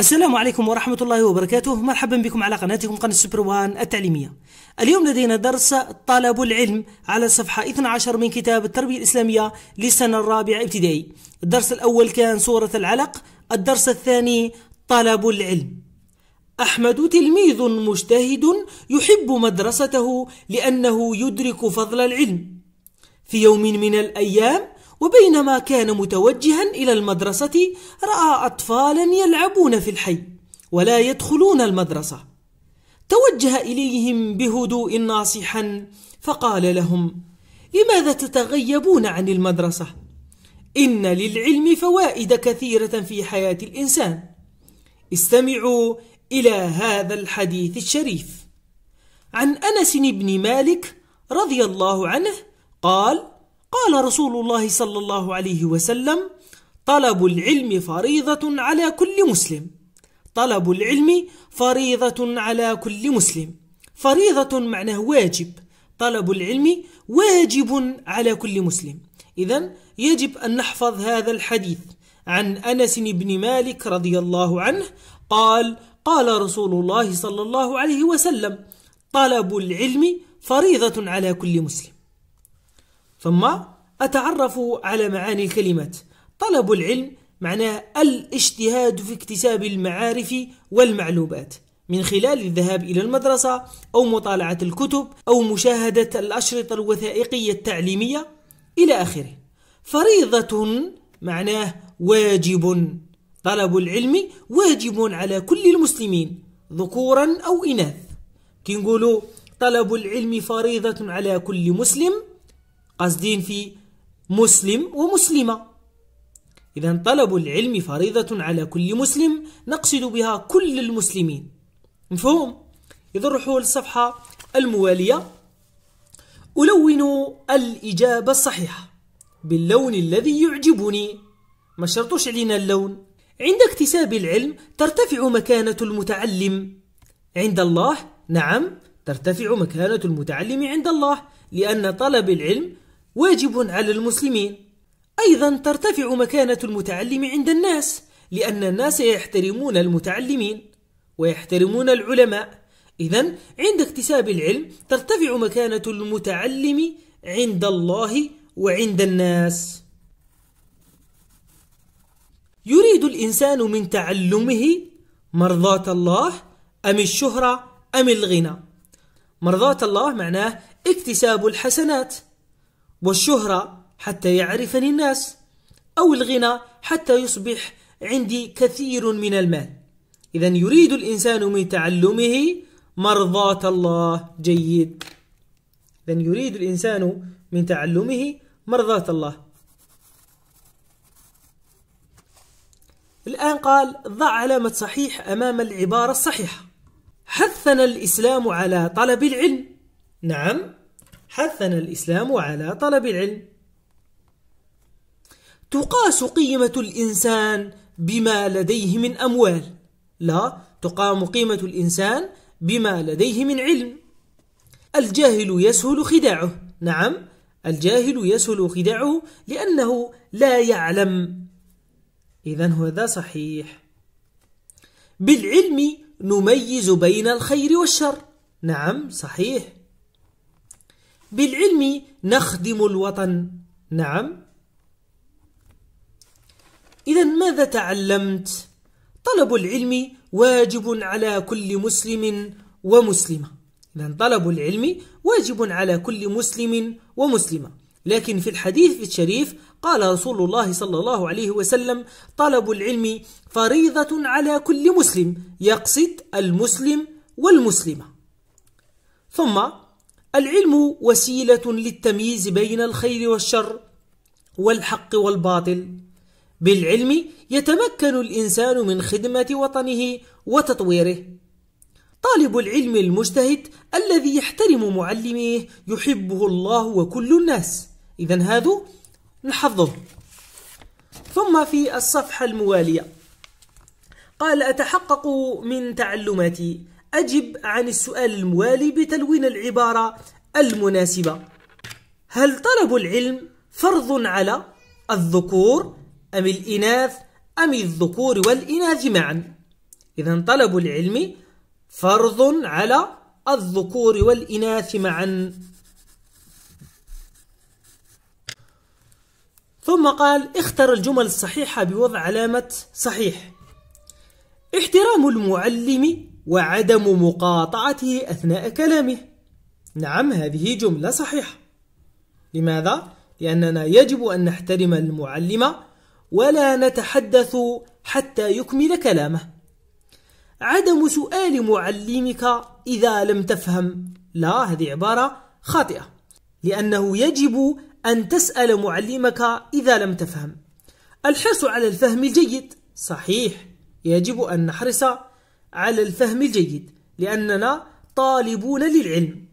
السلام عليكم ورحمة الله وبركاته مرحبا بكم على قناتكم قناة سوبر وان التعليمية اليوم لدينا درس طلب العلم على صفحة 12 من كتاب التربية الإسلامية للسنة الرابعة ابتدائي الدرس الأول كان سورة العلق الدرس الثاني طلب العلم أحمد تلميذ مجتهد يحب مدرسته لأنه يدرك فضل العلم في يوم من الأيام وبينما كان متوجها إلى المدرسة رأى أطفالا يلعبون في الحي ولا يدخلون المدرسة توجه إليهم بهدوء ناصحا فقال لهم لماذا تتغيبون عن المدرسة؟ إن للعلم فوائد كثيرة في حياة الإنسان استمعوا إلى هذا الحديث الشريف عن أنس بن مالك رضي الله عنه قال قال رسول الله صلى الله عليه وسلم طلب العلم فريضة على كل مسلم طلب العلم فريضة على كل مسلم فريضة معناه واجب طلب العلم واجب على كل مسلم إذا يجب أن نحفظ هذا الحديث عن أنس بن مالك رضي الله عنه قال قال رسول الله صلى الله عليه وسلم طلب العلم فريضة على كل مسلم ثم أتعرف على معاني كلمة طلب العلم معناه الاجتهاد في اكتساب المعارف والمعلومات من خلال الذهاب إلى المدرسة أو مطالعة الكتب أو مشاهدة الأشرطة الوثائقية التعليمية إلى آخره فريضة معناه واجب طلب العلم واجب على كل المسلمين ذكورا أو إناث نقولوا طلب العلم فريضة على كل مسلم قاصدين في مسلم ومسلمة إذا طلب العلم فريضة على كل مسلم نقصد بها كل المسلمين مفهوم؟ إذا روحوا للصفحة الموالية ألون الإجابة الصحيحة باللون الذي يعجبني ما شرطوش علينا اللون عند اكتساب العلم ترتفع مكانة المتعلم عند الله نعم ترتفع مكانة المتعلم عند الله لأن طلب العلم واجب على المسلمين أيضا ترتفع مكانة المتعلم عند الناس لأن الناس يحترمون المتعلمين ويحترمون العلماء إذا عند اكتساب العلم ترتفع مكانة المتعلم عند الله وعند الناس يريد الإنسان من تعلمه مرضاة الله أم الشهرة أم الغنى مرضاة الله معناه اكتساب الحسنات والشهرة حتى يعرفني الناس أو الغنى حتى يصبح عندي كثير من المال إذا يريد الإنسان من تعلمه مرضاة الله جيد إذا يريد الإنسان من تعلمه مرضاة الله الآن قال ضع علامة صحيح أمام العبارة الصحيحة حثنا الإسلام على طلب العلم نعم حثنا الإسلام على طلب العلم تقاس قيمة الإنسان بما لديه من أموال لا تقام قيمة الإنسان بما لديه من علم الجاهل يسهل خداعه نعم الجاهل يسهل خداعه لأنه لا يعلم إذا هذا صحيح بالعلم نميز بين الخير والشر نعم صحيح بالعلم نخدم الوطن نعم إذا ماذا تعلمت؟ طلب العلم واجب على كل مسلم ومسلمة إذا طلب العلم واجب على كل مسلم ومسلمة لكن في الحديث الشريف قال رسول الله صلى الله عليه وسلم طلب العلم فريضة على كل مسلم يقصد المسلم والمسلمة ثم العلم وسيلة للتمييز بين الخير والشر والحق والباطل بالعلم يتمكن الإنسان من خدمة وطنه وتطويره طالب العلم المجتهد الذي يحترم معلميه يحبه الله وكل الناس إذا هذا نحفظه ثم في الصفحة الموالية قال أتحقق من تعلماتي أجب عن السؤال الموالي بتلوين العبارة المناسبة هل طلب العلم فرض على الذكور أم الإناث أم الذكور والإناث معا إذا طلب العلم فرض على الذكور والإناث معا ثم قال اختر الجمل الصحيحة بوضع علامة صحيح احترام المعلم وعدم مقاطعته أثناء كلامه نعم هذه جملة صحيحة لماذا؟ لأننا يجب أن نحترم المعلم ولا نتحدث حتى يكمل كلامه عدم سؤال معلمك إذا لم تفهم لا هذه عبارة خاطئة لأنه يجب أن تسأل معلمك إذا لم تفهم الحرص على الفهم الجيد صحيح يجب أن نحرص على الفهم الجيد لأننا طالبون للعلم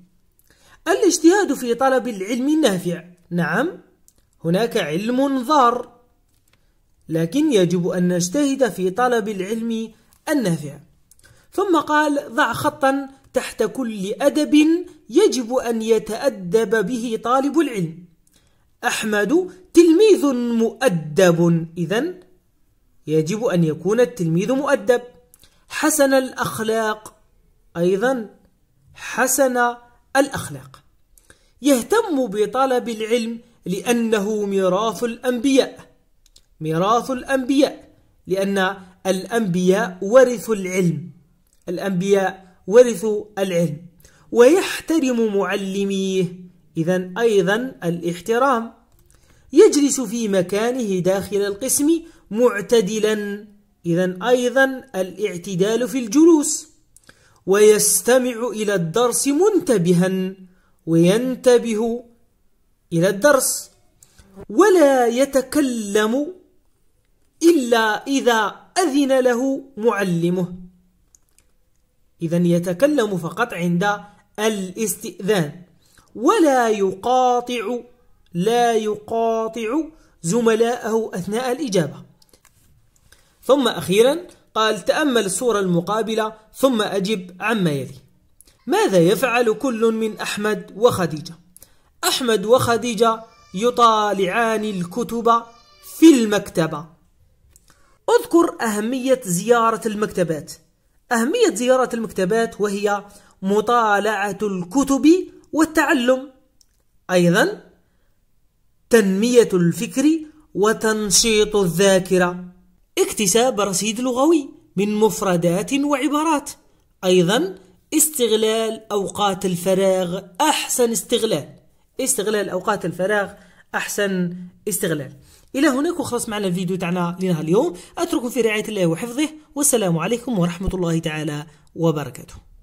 الاجتهاد في طلب العلم النافع نعم هناك علم ضار لكن يجب أن نجتهد في طلب العلم النافع ثم قال ضع خطا تحت كل أدب يجب أن يتأدب به طالب العلم أحمد تلميذ مؤدب إذا يجب أن يكون التلميذ مؤدب حسن الأخلاق أيضا حسن الأخلاق يهتم بطلب العلم لأنه ميراث الأنبياء ميراث الأنبياء لأن الأنبياء ورثوا العلم الأنبياء ورثوا العلم ويحترم معلميه إذا أيضا الاحترام يجلس في مكانه داخل القسم معتدلا إذا أيضا الاعتدال في الجلوس ويستمع إلى الدرس منتبها وينتبه إلى الدرس ولا يتكلم إلا إذا أذن له معلمه إذا يتكلم فقط عند الاستئذان ولا يقاطع لا يقاطع زملائه أثناء الإجابة ثم أخيرا قال تأمل الصورة المقابلة ثم أجب عما يلي ماذا يفعل كل من أحمد وخديجة أحمد وخديجة يطالعان الكتب في المكتبة اذكر أهمية زيارة المكتبات أهمية زيارة المكتبات وهي مطالعة الكتب والتعلم أيضا تنمية الفكر وتنشيط الذاكرة اكتساب رصيد لغوي من مفردات وعبارات أيضا استغلال أوقات الفراغ أحسن استغلال استغلال أوقات الفراغ أحسن استغلال إلى هناك وخلص معنا الفيديو تاعنا لنهار اليوم أترككم في رعاية الله وحفظه والسلام عليكم ورحمة الله تعالى وبركاته